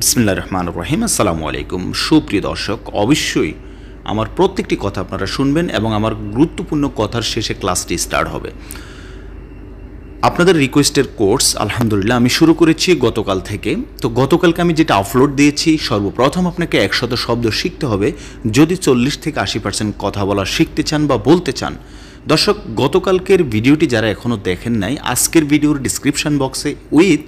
বিসমিল্লা রহমান রহিম আসসালামু আলাইকুম সুপ্রিয় দর্শক অবশ্যই আমার প্রত্যেকটি কথা আপনারা শুনবেন এবং আমার গুরুত্বপূর্ণ কথার শেষে ক্লাসটি স্টার্ট হবে আপনাদের রিকোয়েস্টের কোর্স আলহামদুলিল্লাহ আমি শুরু করেছি গতকাল থেকে তো গতকালকে আমি যেটা আপলোড দিয়েছি সর্বপ্রথম আপনাকে একশত শব্দ শিখতে হবে যদি চল্লিশ থেকে আশি পার্সেন্ট কথা বলা শিখতে চান বা বলতে চান দর্শক গতকালকের ভিডিওটি যারা এখনও দেখেন নাই আজকের ভিডিওর ডিসক্রিপশান বক্সে উইথ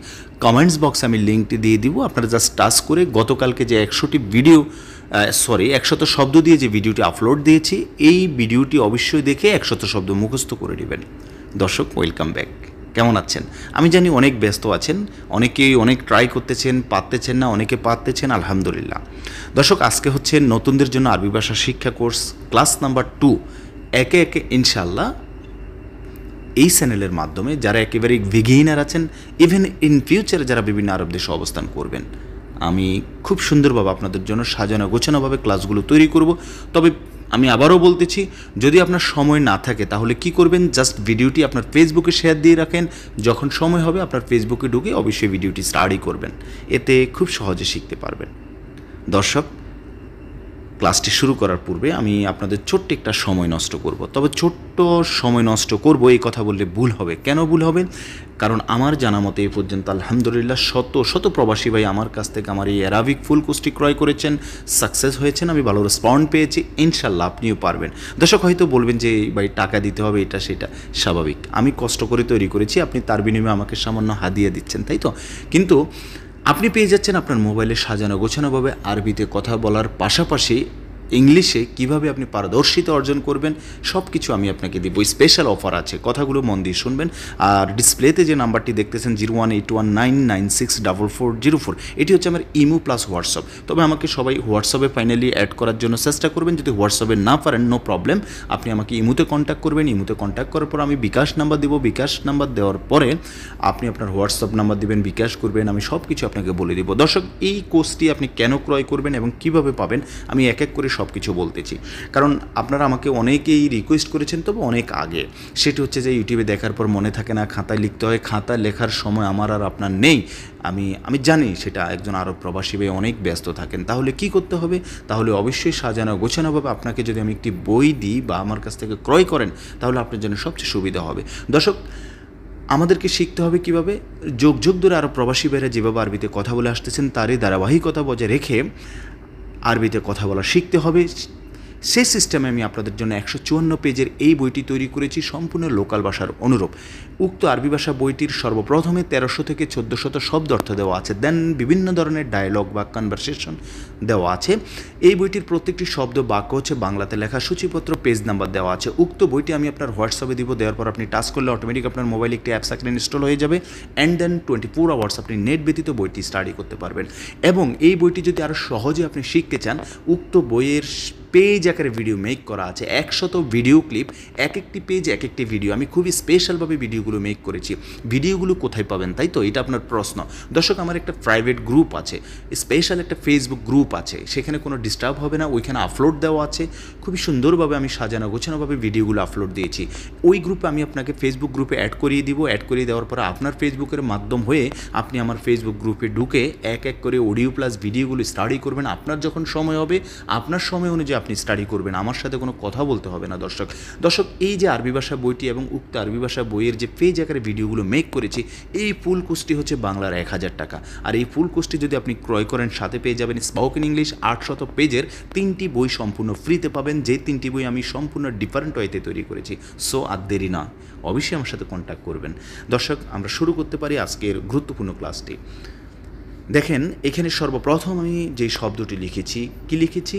কমেন্টস বক্স আমি লিঙ্কটি দিয়ে দিব আপনারা জাস্ট টাচ করে গতকালকে যে একশোটি ভিডিও সরি একশত শব্দ দিয়ে যে ভিডিওটি আপলোড দিয়েছি এই ভিডিওটি অবশ্যই দেখে একশত শব্দ মুখস্থ করে নেবেন দর্শক ওয়েলকাম ব্যাক কেমন আছেন আমি জানি অনেক ব্যস্ত আছেন অনেকেই অনেক ট্রাই করতেছেন পারতেছেন না অনেকে পারতেছেন আলহামদুলিল্লাহ দর্শক আজকে হচ্ছে নতুনদের জন্য আরবি ভাষা শিক্ষা কোর্স ক্লাস নাম্বার টু একে একে ইনশাল্লাহ এই চ্যানেলের মাধ্যমে যারা একেবারে বিঘিনার আছেন ইভেন ইন ফিউচারে যারা বিভিন্ন আরব দেশে অবস্থান করবেন আমি খুব সুন্দরভাবে আপনাদের জন্য সাজানো গোছানোভাবে ক্লাসগুলো তৈরি করব তবে আমি আবারও বলতেছি যদি আপনার সময় না থাকে তাহলে কি করবেন জাস্ট ভিডিওটি আপনার ফেসবুকে শেয়ার দিয়ে রাখেন যখন সময় হবে আপনার ফেসবুকে ঢুকে অবশ্যই ভিডিওটি স্টাডি করবেন এতে খুব সহজে শিখতে পারবেন দর্শক ক্লাসটি শুরু করার পূর্বে আমি আপনাদের ছোট্ট একটা সময় নষ্ট করব। তবে ছোট্ট সময় নষ্ট করব এই কথা বললে ভুল হবে কেন ভুল হবে কারণ আমার জানা মতে এই পর্যন্ত আলহামদুলিল্লাহ শত শত প্রবাসী ভাই আমার কাছ থেকে আমার এই অ্যারাবিক ফুল কোর্সটি ক্রয় করেছেন সাকসেস হয়েছেন আমি ভালো রেসপন্ড পেয়েছি ইনশাল্লাহ আপনিও পারবেন দর্শক হয়তো বলবেন যে ভাই টাকা দিতে হবে এটা সেটা স্বাভাবিক আমি কষ্ট করে তৈরি করেছি আপনি তার বিনিময়ে আমাকে সামান্য হাদিয়ে দিচ্ছেন তাই তো কিন্তু আপনি পেয়ে যাচ্ছেন আপনার মোবাইলে সাজানো গোছানোভাবে আরবিতে কথা বলার পাশাপাশি ইংলিশে কিভাবে আপনি পারদর্শিতা অর্জন করবেন সব কিছু আমি আপনাকে দেবো স্পেশাল অফার আছে কথাগুলো মন দিয়ে শুনবেন আর ডিসপ্লেতে যে নাম্বারটি দেখতেছেন zero one eight one nine nine six double four zero four এটি হচ্ছে আমার ইমো প্লাস হোয়াটসঅ্যাপ তবে আমাকে সবাই হোয়াটসঅ্যাপে ফাইনালি অ্যাড করার জন্য চেষ্টা করবেন যদি হোয়াটসঅ্যাপে না পারেন নো প্রবলেম আপনি আমাকে ইমুতে কন্ট্যাক্ট করবেন ইমুতে কন্ট্যাক্ট করার পর আমি বিকাশ নাম্বার দেবো বিকাশ নাম্বার দেওয়ার পরে আপনি আপনার হোয়াটসঅ্যাপ নাম্বার দেবেন বিকাশ করবেন আমি সব কিছু আপনাকে বলে দেবো দর্শক এই কোর্সটি আপনি কেন ক্রয় করবেন এবং কিভাবে পাবেন আমি এক এক করে সব সব কিছু বলতেছি কারণ আপনারা আমাকে অনেকেই রিকোয়েস্ট করেছেন তবে অনেক আগে সেটি হচ্ছে যে ইউটিউবে দেখার পর মনে থাকে না খাতায় লিখতে হয় খাতা লেখার সময় আমার আর আপনার নেই আমি আমি জানি সেটা একজন আরব প্রবাসী ভাই অনেক ব্যস্ত থাকেন তাহলে কি করতে হবে তাহলে অবশ্যই সাজানো গোছানোভাবে আপনাকে যদি আমি একটি বই দিই বা আমার কাছ থেকে ক্রয় করেন তাহলে আপনার জন্য সবচেয়ে সুবিধা হবে দর্শক আমাদেরকে শিখতে হবে কিভাবে যোগ যোগ ধরে আরও প্রবাসী ভাইরা যেভাবে আরবিতে কথা বলে আসতেছেন তারই ধারাবাহিকতা বজায় রেখে আরবিতে কথা বলা শিখতে হবে সে সিস্টেমে আমি আপনাদের জন্য একশো চুয়ান্ন পেজের এই বইটি তৈরি করেছি সম্পূর্ণ লোকাল ভাষার অনুরূপ উক্ত আরবি ভাষা বইটির সর্বপ্রথমে তেরোশো থেকে শত শব্দ অর্থ দেওয়া আছে দেন বিভিন্ন ধরনের ডায়লগ বা কনভারসেশন দেওয়া আছে এই বইটির প্রত্যেকটি শব্দ বাক্য হচ্ছে বাংলাতে লেখা সূচিপত্র পেজ নাম্বার দেওয়া আছে উক্ত বইটি আমি আপনার হোয়াটসঅ্যাপে দিব দেওয়ার পর আপনি টাচ করলে অটোমেটিক আপনার মোবাইলে একটি অ্যাপস আপনার ইনস্টল হয়ে যাবে and then twenty four hours আপনি নেট ব্যতীত বইটি স্টাডি করতে পারবেন এবং এই বইটি যদি আরও সহজে আপনি শিখতে চান উক্ত বইয়ের পেজ আকারে ভিডিও মেক করা আছে একশত ভিডিও ক্লিপ এক একটি পেজ এক একটি ভিডিও আমি খুবই স্পেশালভাবে ভিডিওগুলো মেক করেছি ভিডিওগুলো কোথায় পাবেন তাই তো এটা আপনার প্রশ্ন দর্শক আমার একটা প্রাইভেট গ্রুপ আছে স্পেশাল একটা ফেসবুক গ্রুপ আছে সেখানে কোনো ডিস্টার্ব হবে না ওইখানে আপলোড দেওয়া আছে খুবই সুন্দরভাবে আমি সাজানো গোছানোভাবে ভিডিওগুলো আপলোড দিয়েছি ওই গ্রুপে আমি আপনাকে ফেসবুক গ্রুপে অ্যাড করিয়ে দিব অ্যাড করিয়ে দেওয়ার পর আপনার ফেসবুকের মাধ্যম হয়ে আপনি আমার ফেসবুক গ্রুপে ঢুকে এক এক করে অডিও প্লাস ভিডিওগুলো স্টাডি করবেন আপনার যখন সময় হবে আপনার সময় অনুযায়ী আপনি স্টাডি করবেন আমার সাথে কোনো কথা বলতে হবে না দর্শক দর্শক এই যে আরবি ভাষা বইটি এবং উক্ত আরবি ভাষা বইয়ের যে পেজ আকারে ভিডিওগুলো মেক করেছি এই ফুল কোর্সটি হচ্ছে বাংলার এক হাজার টাকা আর এই ফুল কোর্সটি যদি আপনি ক্রয় করেন সাথে পেয়ে যাবেন স্পোকেন ইংলিশ আটশত পেজের তিনটি বই সম্পূর্ণ ফ্রিতে পাবেন যে তিনটি বই আমি সম্পূর্ণ ডিফারেন্ট ওয়েতে তৈরি করেছি সো আর দেরি না অবশ্যই আমার সাথে কন্ট্যাক্ট করবেন দর্শক আমরা শুরু করতে পারি আজকের গুরুত্বপূর্ণ ক্লাসটি দেখেন এখানে সর্বপ্রথম আমি যে শব্দটি লিখেছি কি লিখেছি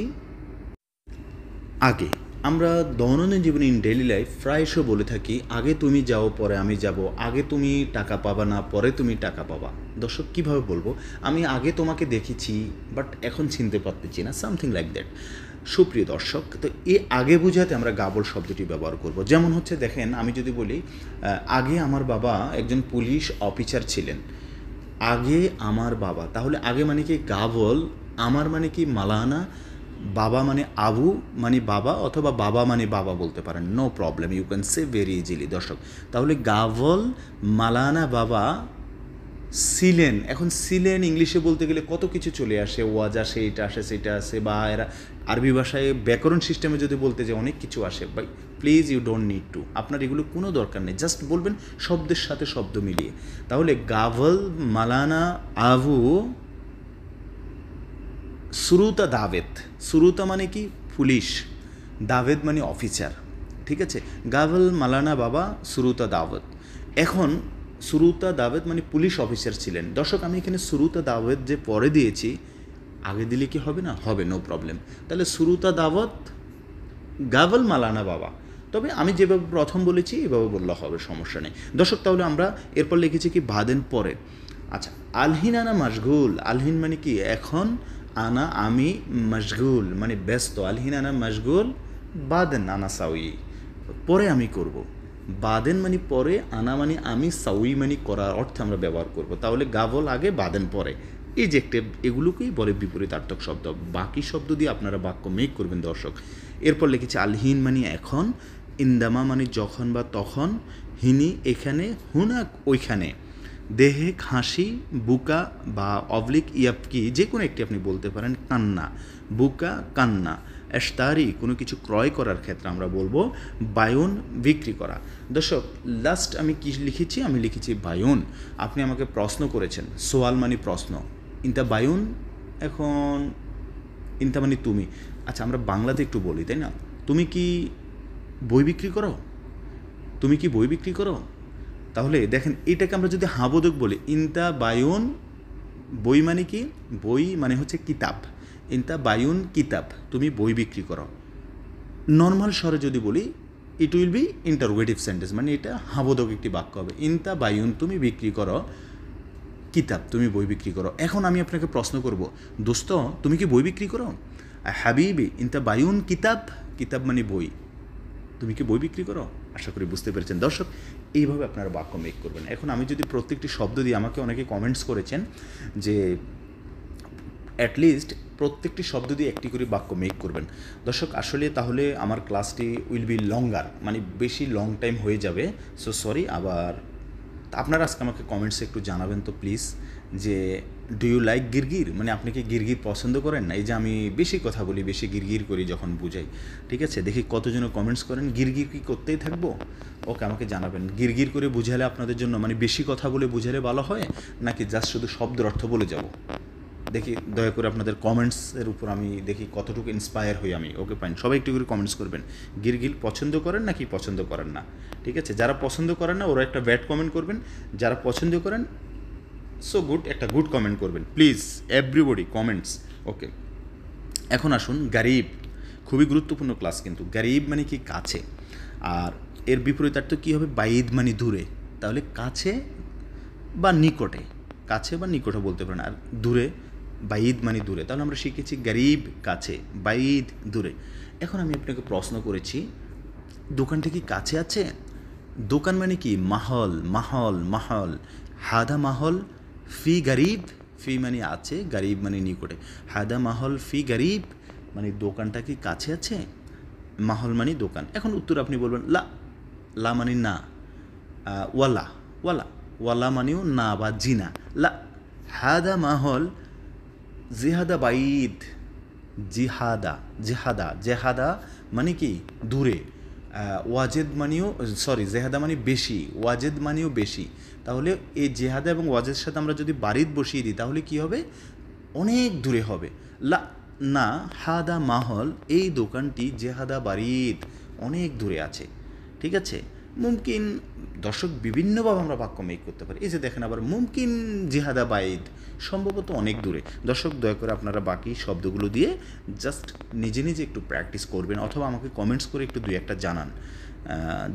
আগে আমরা দৈনন্দিন জীবনে ইন ডেলি লাইফ প্রায়শ বলে থাকি আগে তুমি যাও পরে আমি যাব আগে তুমি টাকা পাবা না পরে তুমি টাকা পাবা দর্শক কীভাবে বলবো আমি আগে তোমাকে দেখেছি বাট এখন চিনতে পারতেছি না সামথিং লাইক দ্যাট সুপ্রিয় দর্শক তো এ আগে বোঝাতে আমরা গাবল শব্দটি ব্যবহার করব যেমন হচ্ছে দেখেন আমি যদি বলি আগে আমার বাবা একজন পুলিশ অফিসার ছিলেন আগে আমার বাবা তাহলে আগে মানে কি গাবল আমার মানে কি মালানা বাবা মানে আবু মানে বাবা অথবা বাবা মানে বাবা বলতে পারেন no problem you can say very easily দর্শক তাহলে গাভল মালানা বাবা সিলেন এখন সিলেন ইংলিশে বলতে গেলে কত কিছু চলে আসে ওয়াজ আসে এটা আসে সেটা আসে বা এরা আরবি ভাষায় ব্যাকরণ সিস্টেমে যদি বলতে যে অনেক কিছু আসে বাই please you don't need to আপনার এগুলো কোনো দরকার নেই জাস্ট বলবেন শব্দের সাথে শব্দ মিলিয়ে তাহলে গাভল মালানা আবু সুরুতা দাভেত সুরুতা মানে কি পুলিশ দাভেদ মানে অফিসার ঠিক আছে গাভল মালানা বাবা সুরুতা দাওয়াত এখন সুরুতা দাওয়াত মানে পুলিশ অফিসার ছিলেন দর্শক আমি এখানে সুরুতা দাওয়েদ যে পরে দিয়েছি আগে দিলে কি হবে না হবে নো প্রবলেম তাহলে সুরুতা দাওয়াত গাভল মালানা বাবা তবে আমি যেভাবে প্রথম বলেছি এভাবে বললে হবে সমস্যা নেই দর্শক তাহলে আমরা এরপর লিখেছি কি ভাদেন পরে আচ্ছা আলহিনানা মাসগুল আলহিন মানে কি এখন আনা আমি মশগুল মানে ব্যস্ত আলহিন আনা মশগুল বাদেন আনা সাউই পরে আমি করব। বাদেন মানে পরে আনা মানে আমি সাউই মানে করার অর্থে আমরা ব্যবহার করব। তাহলে গাবল আগে বাদেন পরে এই যে একটা এগুলোকেই বলে বিপরীতার্থক শব্দ বাকি শব্দ দিয়ে আপনারা বাক্য মেক করবেন দর্শক এরপর লিখেছে আলহিন মানে এখন ইন্দামা মানে যখন বা তখন হিনি এখানে হুনাক ওইখানে দেহে খাসি বুকা বা অবলিক ইয়াপকি যে কোনো একটি আপনি বলতে পারেন কান্না বুকা কান্না এস্তারি কোনো কিছু ক্রয় করার ক্ষেত্রে আমরা বলবো বায়ন বিক্রি করা দর্শক লাস্ট আমি কি লিখেছি আমি লিখেছি বায়ন আপনি আমাকে প্রশ্ন করেছেন সোয়াল মানি প্রশ্ন ইন্তা বায়ুন এখন ইন্তা মানি তুমি আচ্ছা আমরা বাংলাতে একটু বলি তাই না তুমি কি বই বিক্রি করো তুমি কি বই বিক্রি করো তাহলে দেখেন এটাকে আমরা যদি হাবোদক বলি ইন্তা বায়ুন বই মানে কি বই মানে হচ্ছে কিতাব ইন্তা বায়ুন কিতাব তুমি বই বিক্রি করো নর্মাল স্বরে যদি বলি it will be interrogative sentence মানে এটা হাবোদক একটি বাক্য হবে ইন্তা বায়ুন তুমি বিক্রি করো কিতাব তুমি বই বিক্রি করো এখন আমি আপনাকে প্রশ্ন করব দোস্ত তুমি কি বই বিক্রি করো হাবিবি ইন্তা বায়ুন কিতাব কিতাব মানে বই তুমি কি বই বিক্রি করো আশা করি বুঝতে পেরেছেন দর্শক এইভাবে আপনারা বাক্য মেক করবেন এখন আমি যদি প্রত্যেকটি শব্দ দিয়ে আমাকে অনেকে কমেন্টস করেছেন যে অ্যাটলিস্ট প্রত্যেকটি শব্দ দিয়ে একটি করে বাক্য মেক করবেন দর্শক আসলে তাহলে আমার ক্লাসটি উইল বি লঙ্গার মানে বেশি লং টাইম হয়ে যাবে সো সরি আবার আপনারা আজকে আমাকে কমেন্টসে একটু জানাবেন তো প্লিজ যে ডু ইউ লাইক গিরগির মানে আপনি কি গিরগির পছন্দ করেন না এই যে আমি বেশি কথা বলি বেশি গিরগির করি যখন বুঝাই ঠিক আছে দেখি কতজন কমেন্টস করেন গিরগির কি করতেই থাকবো ওকে আমাকে জানাবেন গিরগির করে বুঝালে আপনাদের জন্য মানে বেশি কথা বলে বুঝালে ভালো হয় নাকি জাস্ট শুধু শব্দের অর্থ বলে যাব দেখি দয়া করে আপনাদের কমেন্টসের উপর আমি দেখি কতটুকু ইন্সপায়ার হই আমি ওকে পাইন সবাই একটু করে কমেন্টস করবেন গিরগিল পছন্দ করেন নাকি পছন্দ করেন না ঠিক আছে যারা পছন্দ করেন না ওরা একটা ব্যাড কমেন্ট করবেন যারা পছন্দ করেন সো গুড একটা গুড কমেন্ট করবেন প্লিজ এভরিবডি কমেন্টস ওকে এখন আসুন গারিব খুবই গুরুত্বপূর্ণ ক্লাস কিন্তু গারিব মানে কি কাছে আর এর বিপরীতার্থ কী হবে বাইদ মানে দূরে তাহলে কাছে বা নিকটে কাছে বা নিকটে বলতে পারেন আর দূরে বাইদ মানে দূরে তাহলে আমরা শিখেছি গরিব কাছে বাইদ দূরে এখন আমি আপনাকে প্রশ্ন করেছি দোকানটা কি কাছে আছে দোকান মানে কি মাহল মাহল মাহল হাদা মাহল ফি গরিব ফি মানে আছে গরিব মানে নিকটে হাদা মাহল ফি গরিব মানে দোকানটা কি কাছে আছে মাহল মানে দোকান এখন উত্তর আপনি বলবেন লা লা মানে না ওয়ালা ওয়ালা ওয়ালা মানেও না বা জিনা লা হাদা মাহল জিহাদা বাইদ জিহাদা জেহাদা জেহাদা মানে কি দূরে ওয়াজেদ মানেও সরি জেহাদা মানে বেশি ওয়াজেদ মানেও বেশি তাহলে এই জেহাদা এবং ওয়াজেদের সাথে আমরা যদি বাড়িত বসিয়ে দিই তাহলে কি হবে অনেক দূরে হবে লা না হাদা মাহল এই দোকানটি জেহাদা বাড়িত অনেক দূরে আছে ঠিক আছে মুমকিন দর্শক বিভিন্নভাবে আমরা বাক্য মেক করতে পারি এই যে দেখেন আবার মুমকিন জিহাদা বাইদ সম্ভবত অনেক দূরে দর্শক দয়া করে আপনারা বাকি শব্দগুলো দিয়ে জাস্ট নিজে নিজে একটু প্র্যাকটিস করবেন অথবা আমাকে কমেন্টস করে একটু দুই একটা জানান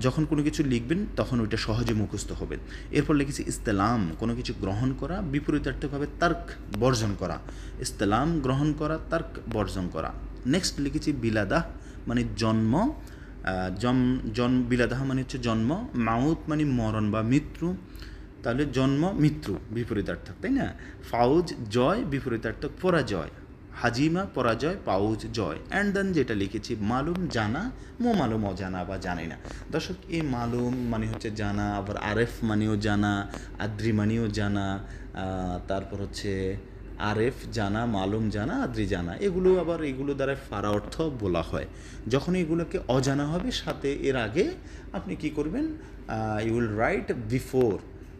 যখন কোনো কিছু লিখবেন তখন ওইটা সহজে মুখস্থ হবে এরপর লিখেছি ইস্তেলাম কোনো কিছু গ্রহণ করা বিপরীতার্থকভাবে তার্ক বর্জন করা ইস্তেলাম গ্রহণ করা তার্ক বর্জন করা নেক্সট লিখেছি বিলাদাহ মানে জন্ম জম জন্ম বিলাদাহ মানে হচ্ছে জন্ম মাউত মানে মরণ বা মৃত্যু তাহলে জন্ম মৃত্যু বিপরীতার্থক তাই না ফাউজ জয় বিপরীতার্থক পরাজয় হাজিমা পরাজয় পাউজ জয় অ্যান্ড দেন যেটা লিখেছি মালুম জানা মো মালুম অজানা বা জানি না দর্শক এই মালুম মানে হচ্ছে জানা আবার আরেফ মানেও জানা আদ্রি মানেও জানা তারপর হচ্ছে আরেফ জানা মালুম জানা আদ্রি জানা এগুলো আবার এগুলো দ্বারা ফারা অর্থ বলা হয় যখন এগুলোকে অজানা হবে সাথে এর আগে আপনি কি করবেন ইউ উইল রাইট বিফোর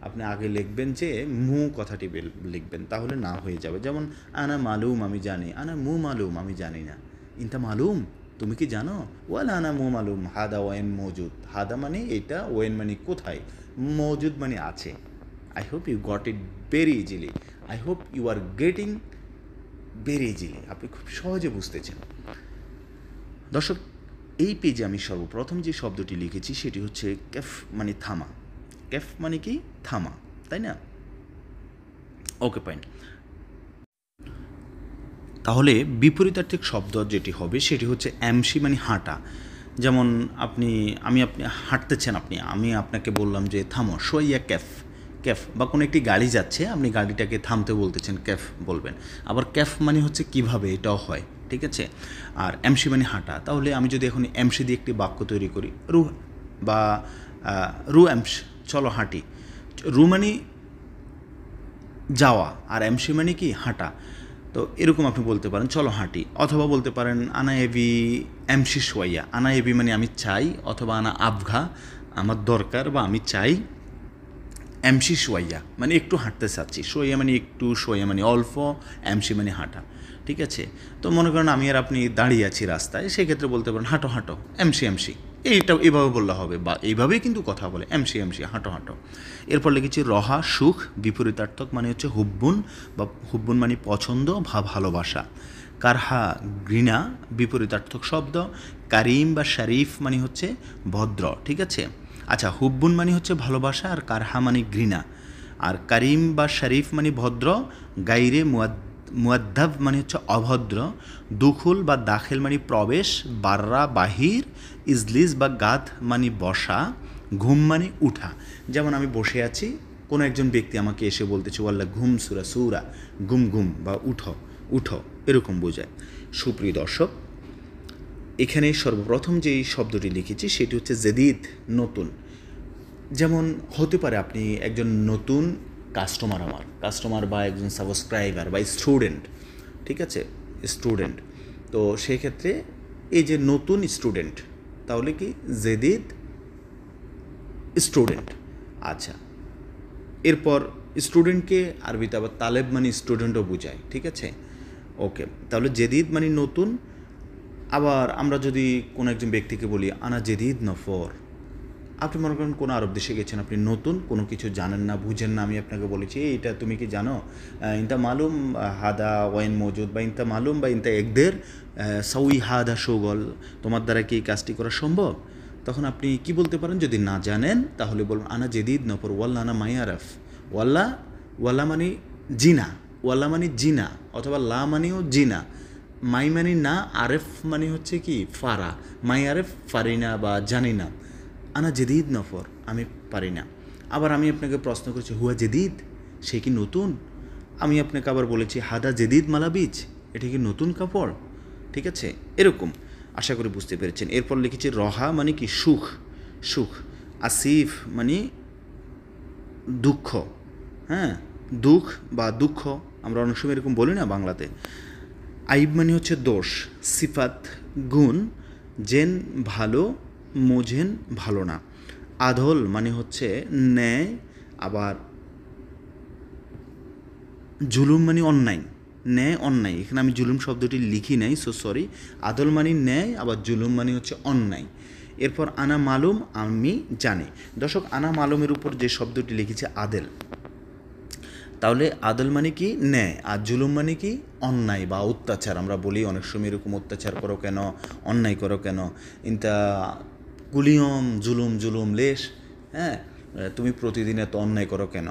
আপনি আগে লিখবেন যে মু কথাটি লিখবেন তাহলে না হয়ে যাবে যেমন আনা মালুম আমি জানি আনা মু মালুম আমি জানি না ইনতা মালুম তুমি কি জানো ওয়াল আনা মু মালুম হাদা ওয়েন মজুদ হাদা মানে এটা ওয়েন মানে কোথায় মজুদ মানে আছে I hope you got it very easily I hope you are getting very easily আপনি খুব সহজে বুঝতেছেন দর্শক এই পেজে আমি সর্বপ্রথম যে শব্দটি লিখেছি সেটি হচ্ছে ক্যাফ মানে থামা ক্যাফ মানে কি থামা তাই না ওকে ফাইন তাহলে বিপরীতার্থিক শব্দ যেটি হবে সেটি হচ্ছে অ্যামসি মানে হাঁটা যেমন আপনি আমি আপনি হাঁটতেছেন আপনি আমি আপনাকে বললাম যে থামো সোয়াইয়া ক্যাফ ক্যাফ বা কোনো একটি গাড়ি যাচ্ছে আপনি গাড়িটাকে থামতে বলতেছেন ক্যাফ বলবেন আবার ক্যাফ মানে হচ্ছে কিভাবে এটাও হয় ঠিক আছে আর এমসি মানে হাঁটা তাহলে আমি যদি এখন এমসি দিয়ে একটি বাক্য তৈরি করি রু বা রু এমস চলো হাঁটি রু মানে যাওয়া আর এমসি মানে কি হাঁটা তো এরকম আপনি বলতে পারেন চলো হাঁটি অথবা বলতে পারেন আনা এবি এমসি সোয়াইয়া আনা এবি মানে আমি চাই অথবা আনা আবঘা আমার দরকার বা আমি চাই এমসি শোয়াইয়া মানে একটু হাঁটতে চাচ্ছি শোয়াইয়া মানে একটু শোয়াইয়া মানে অল্প এমসি মানে হাঁটা ঠিক আছে তো মনে করেন আমি আর আপনি দাঁড়িয়ে আছি রাস্তায় সেক্ষেত্রে বলতে পারেন হাঁটো হাঁটো এমসি এমসি এইটা এভাবে বললে হবে বা এইভাবেই কিন্তু কথা বলে এমসি এমসি হাঁটো হাঁটো এরপর লিখেছি রহা সুখ বিপরীতার্থক মানে হচ্ছে হুব্বুন বা হুব্বুন মানে পছন্দ বা ভালোবাসা কারহা ঘৃণা বিপরীতার্থক শব্দ কারিম বা শারিফ মানে হচ্ছে ভদ্র ঠিক আছে আচ্ছা হুব্বুন মানে হচ্ছে ভালোবাসা আর কারহা মানে ঘৃণা আর কারিম বা শরীফ মানে ভদ্র গাইরে মুয়াদ্দাব মানে হচ্ছে অভদ্র দুখুল বা দাখেল মানে প্রবেশ বাররা বাহির ইজলিস বা গাত মানে বসা ঘুম মানে উঠা যেমন আমি বসে আছি কোনো একজন ব্যক্তি আমাকে এসে বলতেছে ওয়াল্লা ঘুম সুরা সুরা গুম ঘুম বা উঠো উঠো এরকম বোঝায় সুপ্রিয় দর্শক এখানে সর্বপ্রথম যে শব্দটি লিখেছি সেটি হচ্ছে জেদিদ নতুন যেমন হতে পারে আপনি একজন নতুন কাস্টমার আমার কাস্টমার বা একজন সাবস্ক্রাইবার বা স্টুডেন্ট ঠিক আছে স্টুডেন্ট তো সেক্ষেত্রে এই যে নতুন স্টুডেন্ট তাহলে কি জেদিদ স্টুডেন্ট আচ্ছা এরপর স্টুডেন্টকে আরবিতে আবার তালেব মানে স্টুডেন্টও বোঝায় ঠিক আছে ওকে তাহলে জেদিদ মানে নতুন আবার আমরা যদি কোনো একজন ব্যক্তিকে বলি আনা জেদিদ নফর আপনি মনে করেন কোনো আরব দেশে গেছেন আপনি নতুন কোনো কিছু জানেন না বুঝেন না আমি আপনাকে বলেছি এটা তুমি কি জানো ইনতা মালুম হাদা ওয়াইন মজুদ বা ইনতা মালুম বা ইনতা একদের সাউই হাদা সৌগল তোমার দ্বারা কি কাজটি করা সম্ভব তখন আপনি কি বলতে পারেন যদি না জানেন তাহলে বলুন আনা জেদিদ নফর ওয়াল্লা আনা মাইয়ারফ ওয়াল্লা ওয়াল্লা মানে জিনা ওয়াল্লা মানে জিনা অথবা লা মানেও জিনা মাই মানে না আরেফ মানে হচ্ছে কি ফারা মাই আরেফ পারি না বা জানি না আনা জেদিদ নফর আমি পারি না আবার আমি আপনাকে প্রশ্ন করছি হুয়া জেদিদ সে কি নতুন আমি আপনাকে আবার বলেছি হাদা জেদিদ মালাবিজ এটা কি নতুন কাপড় ঠিক আছে এরকম আশা করি বুঝতে পেরেছেন এরপর লিখেছি রহা মানে কি সুখ সুখ আসিফ মানে দুঃখ হ্যাঁ দুঃখ বা দুঃখ আমরা অনেক সময় এরকম বলি না বাংলাতে আইব মানে হচ্ছে দোষ সিফাত গুণ জেন ভালো মোঝেন ভালো না আধল মানে হচ্ছে ন্যায় আবার জুলুম মানে অন্যায় ন্যায় অন্যায় এখানে আমি জুলুম শব্দটি লিখি নাই সো সরি আদল মানে ন্যায় আবার জুলুম মানে হচ্ছে অন্যায় এরপর আনা মালুম আমি জানি দর্শক আনা মালুমের উপর যে শব্দটি লিখেছে আদেল তাহলে আদল মানে কি ন্যায় আর জুলুম মানে কি অন্যায় বা অত্যাচার আমরা বলি অনেক সময় এরকম অত্যাচার করো কেন অন্যায় করো কেন ইন্তা কুলিয়ম জুলুম জুলুম লেশ হ্যাঁ তুমি প্রতিদিন এত অন্যায় করো কেন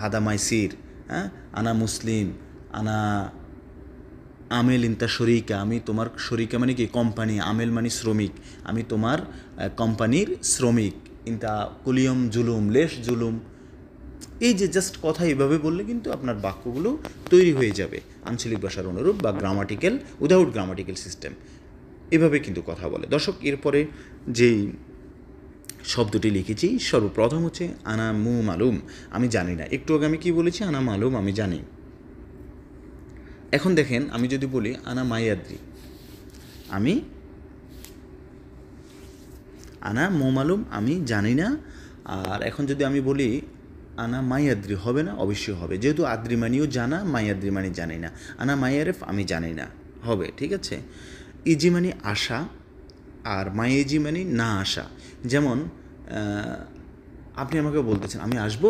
হাদা মাইসির হ্যাঁ আনা মুসলিম আনা আমেল ইন্তা শরিকা আমি তোমার শরিকা মানে কি কোম্পানি আমেল মানে শ্রমিক আমি তোমার কোম্পানির শ্রমিক ইন্তা কুলিয়ম জুলুম লেশ জুলুম এই যে জাস্ট কথা এভাবে বললে কিন্তু আপনার বাক্যগুলো তৈরি হয়ে যাবে আঞ্চলিক ভাষার অনুরূপ বা গ্রামাটিক্যাল উইদাউট গ্রামাটিক্যাল সিস্টেম এভাবে কিন্তু কথা বলে দর্শক এরপরে যেই শব্দটি লিখেছি সর্বপ্রথম হচ্ছে আনা মু মালুম আমি জানি না একটু আগে আমি কী বলেছি আনা মালুম আমি জানি এখন দেখেন আমি যদি বলি আনা মাইয়াদ্রি আমি আনা মোমালুম আমি জানি না আর এখন যদি আমি বলি আনা মাইয়াদ্রি হবে না অবশ্যই হবে যেহেতু আদ্রি মানিও জানা মাইয়াদ্রি মানি জানি না আনা মাইয়ারেফ আমি জানি না হবে ঠিক আছে ইজি মানি আসা আর মাইয়েজি মানি না আসা যেমন আপনি আমাকে বলতেছেন আমি আসবো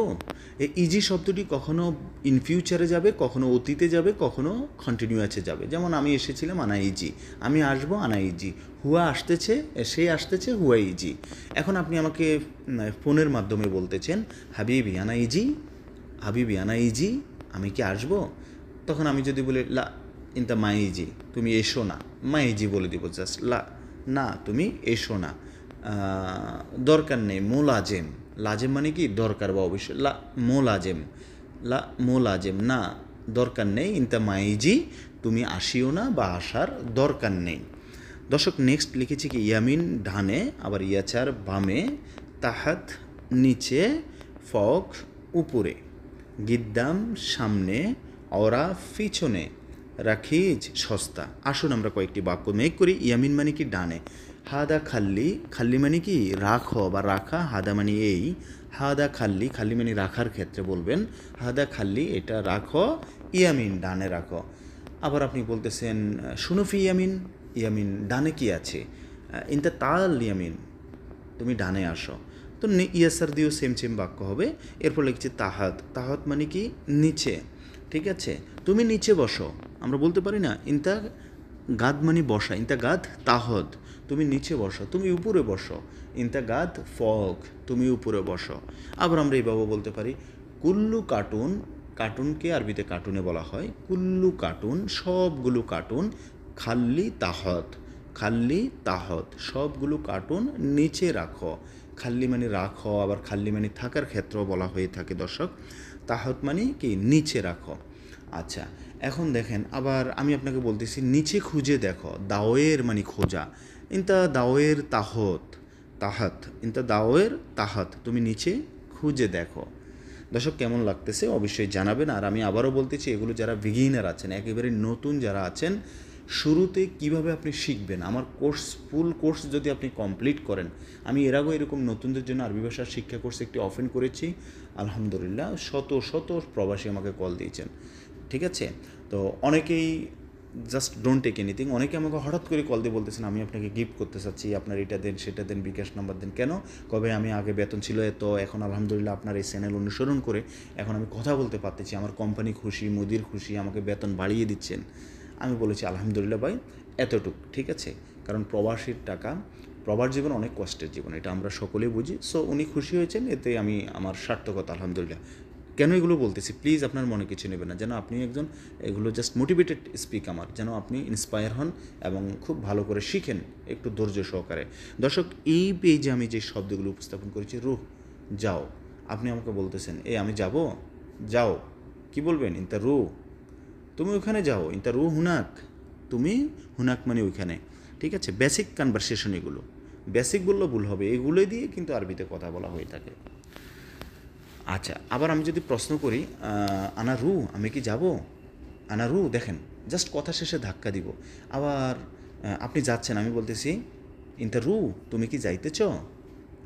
এই ইজি শব্দটি কখনো ইন ফিউচারে যাবে কখনো অতীতে যাবে কখনো কন্টিনিউয়াসে যাবে যেমন আমি এসেছিলাম আনা ইজি আমি আসবো আনা ইজি হুয়া আসতেছে সে আসতেছে হুয়া ইজি এখন আপনি আমাকে ফোনের মাধ্যমে বলতেছেন হাবিবি আনা ইজি হাবিবি আনা ইজি আমি কি আসবো তখন আমি যদি বলি লা ইন দ্য মাই ইজি তুমি এসো না মাই ইজি বলে দিব জাস্ট লা না তুমি এসো না দরকার নেই মোলাজেম লাজেম মানে কি দরকার বা অবশ্যই লা মো লাজেম লা মো লাজেম না দরকার নেই ইনতা মাইজি তুমি আসিও না বা আসার দরকার নেই দর্শক নেক্সট লিখেছি কি ইয়ামিন ধানে আবার ইয়াচার বামে তাহাত নিচে ফক উপরে গিদ্দাম সামনে অরা পিছনে রাখিজ সস্তা আসুন আমরা কয়েকটি বাক্য মেক করি ইয়ামিন মানে কি ডানে হাদা খাল্লি খাল্লি মানে কি রাখ বা রাখা হাদা মানে এই হাদা খাল্লি খাল্লি মানে রাখার ক্ষেত্রে বলবেন হাদা খাল্লি এটা রাখ ইয়ামিন ডানে রাখ আবার আপনি বলতেছেন সুনুফি ইয়ামিন ইয়ামিন ডানে কি আছে ইনতা তাল ইয়ামিন তুমি ডানে আসো তো ইয়াসার দিয়েও সেম সেম বাক্য হবে এরপর লিখছে তাহাত তাহাত মানে কি নিচে ঠিক আছে তুমি নিচে বসো আমরা বলতে পারি না ইনতা গাদ মানে বসা ইনতা গাদ তাহত তুমি নিচে বসো তুমি উপরে বসো ইন গাদ ফক তুমি উপরে বসো আবার আমরা এইভাবে বলতে পারি কুল্লু কার্টুন কার্টুনকে আরবিতে কার্টুনে বলা হয় কুল্লু কার্টুন সবগুলো কার্টুন খাল্লি তাহত খাল্লি তাহত সবগুলো কার্টুন নিচে রাখো খাল্লি মানে রাখো আবার খাল্লি মানে থাকার ক্ষেত্রেও বলা হয়ে থাকে দর্শক তাহত মানে কি নিচে রাখো আচ্ছা এখন দেখেন আবার আমি আপনাকে বলতেছি নিচে খুঁজে দেখো দাওয়ের মানে খোঁজা ইন্তা দাওয়ের তাহত তাহাত ইন্তা দাওয়ের তাহাত তুমি নিচে খুঁজে দেখো দর্শক কেমন লাগতেছে অবশ্যই জানাবেন আর আমি আবারও বলতেছি এগুলো যারা বিগিনার আছেন একেবারে নতুন যারা আছেন শুরুতে কিভাবে আপনি শিখবেন আমার কোর্স ফুল কোর্স যদি আপনি কমপ্লিট করেন আমি এর আগেও এরকম নতুনদের জন্য আরবি ভাষার শিক্ষা কোর্স একটি অফেন করেছি আলহামদুলিল্লাহ শত শত প্রবাসী আমাকে কল দিয়েছেন ঠিক আছে তো অনেকেই জাস্ট ডোন্ট টেক এনিথিং অনেকে আমাকে হঠাৎ করে কল দিয়ে বলতেছেন আমি আপনাকে গিফট করতে চাচ্ছি আপনার এটা দেন সেটা দেন বিকাশ নাম্বার দেন কেন কবে আমি আগে বেতন ছিল এত এখন আলহামদুলিল্লাহ আপনার এই চ্যানেল অনুসরণ করে এখন আমি কথা বলতে পারতেছি আমার কোম্পানি খুশি মুদির খুশি আমাকে বেতন বাড়িয়ে দিচ্ছেন আমি বলেছি আলহামদুলিল্লাহ ভাই এতটুক ঠিক আছে কারণ প্রবাসীর টাকা প্রবাস জীবন অনেক কষ্টের জীবন এটা আমরা সকলেই বুঝি সো উনি খুশি হয়েছেন এতে আমি আমার সার্থকতা আলহামদুলিল্লাহ কেন এগুলো বলতেছি প্লিজ আপনার মনে কিছু নেবে না যেন আপনি একজন এগুলো জাস্ট মোটিভেটেড স্পিক আমার যেন আপনি ইন্সপায়ার হন এবং খুব ভালো করে শিখেন একটু ধৈর্য সহকারে দর্শক এই পেজে আমি যে শব্দগুলো উপস্থাপন করেছি রুহ যাও আপনি আমাকে বলতেছেন এ আমি যাব যাও কি বলবেন ইন্তা রু তুমি ওখানে যাও ইন্তা রু হুনাক তুমি হুনাক মানে ওইখানে ঠিক আছে বেসিক কনভারসেশন এগুলো বেসিক বললে ভুল হবে এগুলো দিয়ে কিন্তু আরবিতে কথা বলা হয়ে থাকে আচ্ছা আবার আমি যদি প্রশ্ন করি আনা রু আমি কি যাব আনা রু দেখেন জাস্ট কথা শেষে ধাক্কা দিব আবার আপনি যাচ্ছেন আমি বলতেছি ইন্তা রু তুমি কি যাইতেছ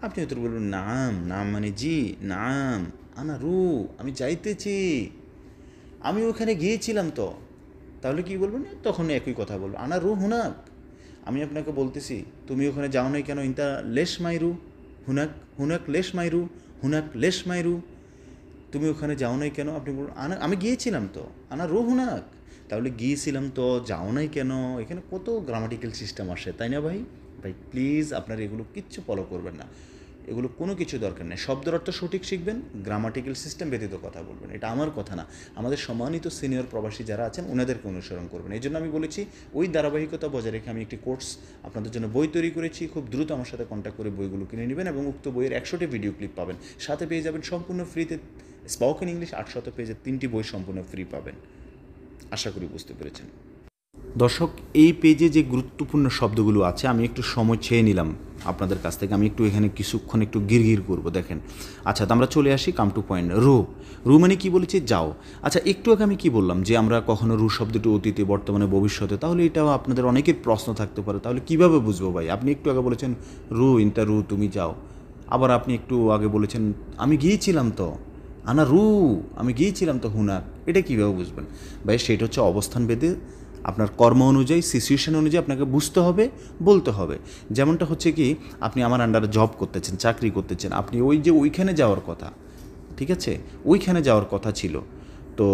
আপনি হয়তো বলবেন নাম নাম মানে জি নাম আনা রু আমি যাইতেছি আমি ওখানে গিয়েছিলাম তো তাহলে কি বলবেন তখন একই কথা বলবো আনা রু হুনাক আমি আপনাকে বলতেছি তুমি ওখানে যাও নাই কেন ইন্তা লেশ মাইরু হুনাক হুনাক লেশ মাইরু হুনাক লেশ মাইরু তুমি ওখানে যাও নাই কেন আপনি বলুন আনা আমি গিয়েছিলাম তো আনা রো হুনাক তাহলে গিয়েছিলাম তো যাও নাই কেন এখানে কত গ্রামাটিক্যাল সিস্টেম আসে তাই না ভাই ভাই প্লিজ আপনার এগুলো কিচ্ছু ফলো করবেন না এগুলো কোনো কিছু দরকার নেই শব্দের অর্থ সঠিক শিখবেন গ্রামাটিক্যাল সিস্টেম ব্যতীত কথা বলবেন এটা আমার কথা না আমাদের সম্মানিত সিনিয়র প্রবাসী যারা আছেন ওনাদেরকে অনুসরণ করবেন এই জন্য আমি বলেছি ওই ধারাবাহিকতা বজায় রেখে আমি একটি কোর্স আপনাদের জন্য বই তৈরি করেছি খুব দ্রুত আমার সাথে কন্ট্যাক্ট করে বইগুলো কিনে নেবেন এবং উক্ত বইয়ের একশোটি ভিডিও ক্লিপ পাবেন সাথে পেয়ে যাবেন সম্পূর্ণ ফ্রিতে স্পোকেন ইংলিশ আটশত পেজে তিনটি বই সম্পূর্ণ ফ্রি পাবেন আশা করি বুঝতে পেরেছেন দর্শক এই পেজে যে গুরুত্বপূর্ণ শব্দগুলো আছে আমি একটু সময় চেয়ে নিলাম আপনাদের কাছ থেকে আমি একটু এখানে কিছুক্ষণ একটু গিরগির করব দেখেন আচ্ছা তো আমরা চলে আসি কাম টু পয়েন্ট রু রু মানে কী বলেছি যাও আচ্ছা একটু আগে আমি কী বললাম যে আমরা কখনো রু শব্দটি অতীতে বর্তমানে ভবিষ্যতে তাহলে এটাও আপনাদের অনেকের প্রশ্ন থাকতে পারে তাহলে কীভাবে বুঝবো ভাই আপনি একটু আগে বলেছেন রু ইন্তা রু তুমি যাও আবার আপনি একটু আগে বলেছেন আমি গিয়েছিলাম তো আনা রু আমি গিয়েছিলাম তো হুনার এটা কীভাবে বুঝবেন ভাই সেটা হচ্ছে অবস্থান বেদে আপনার কর্ম অনুযায়ী সিচুয়েশান অনুযায়ী আপনাকে বুঝতে হবে বলতে হবে যেমনটা হচ্ছে কি আপনি আমার আন্ডারে জব করতেছেন চাকরি করতেছেন আপনি ওই যে ওইখানে যাওয়ার কথা ঠিক আছে ওইখানে যাওয়ার কথা ছিল তো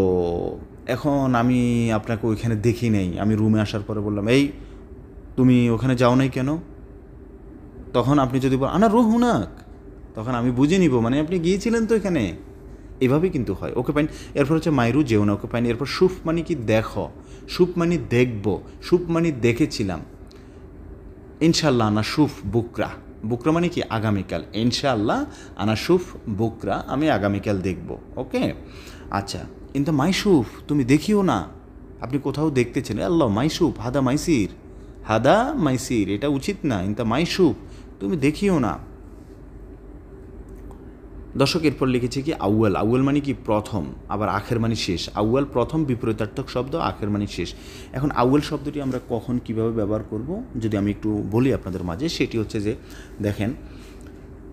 এখন আমি আপনাকে ওইখানে দেখি নাই আমি রুমে আসার পরে বললাম এই তুমি ওখানে যাও নাই কেন তখন আপনি যদি বল আনা রুহ হুনাক তখন আমি বুঝে নিব মানে আপনি গিয়েছিলেন তো এখানে এভাবে কিন্তু হয় ওকে পাইন এরপর হচ্ছে মাইরু যেও না ওকে পাইন এরপর সুফ মানে কি দেখো সুপমানি দেখব সুপমানি দেখেছিলাম ইনশাল্লাহ আনা সুফ বুকরা বুকরা মানে কি আগামীকাল ইনশাআল্লাহ আনা সুফ বুকরা আমি আগামীকাল দেখব ওকে আচ্ছা ইন দ্য মাইসুফ তুমি দেখিও না আপনি কোথাও দেখতেছেন আল্লাহ মাইসুফ হাদা মাইসির হাদা মাইসির এটা উচিত না ইন মাইসুফ তুমি দেখিও না দর্শক এরপর লিখেছে কি আউয়াল আউয়াল মানে কি প্রথম আবার আখের মানে শেষ আউয়াল প্রথম বিপরীতার্থক শব্দ আখের মানে শেষ এখন আউয়াল শব্দটি আমরা কখন কিভাবে ব্যবহার করব যদি আমি একটু বলি আপনাদের মাঝে সেটি হচ্ছে যে দেখেন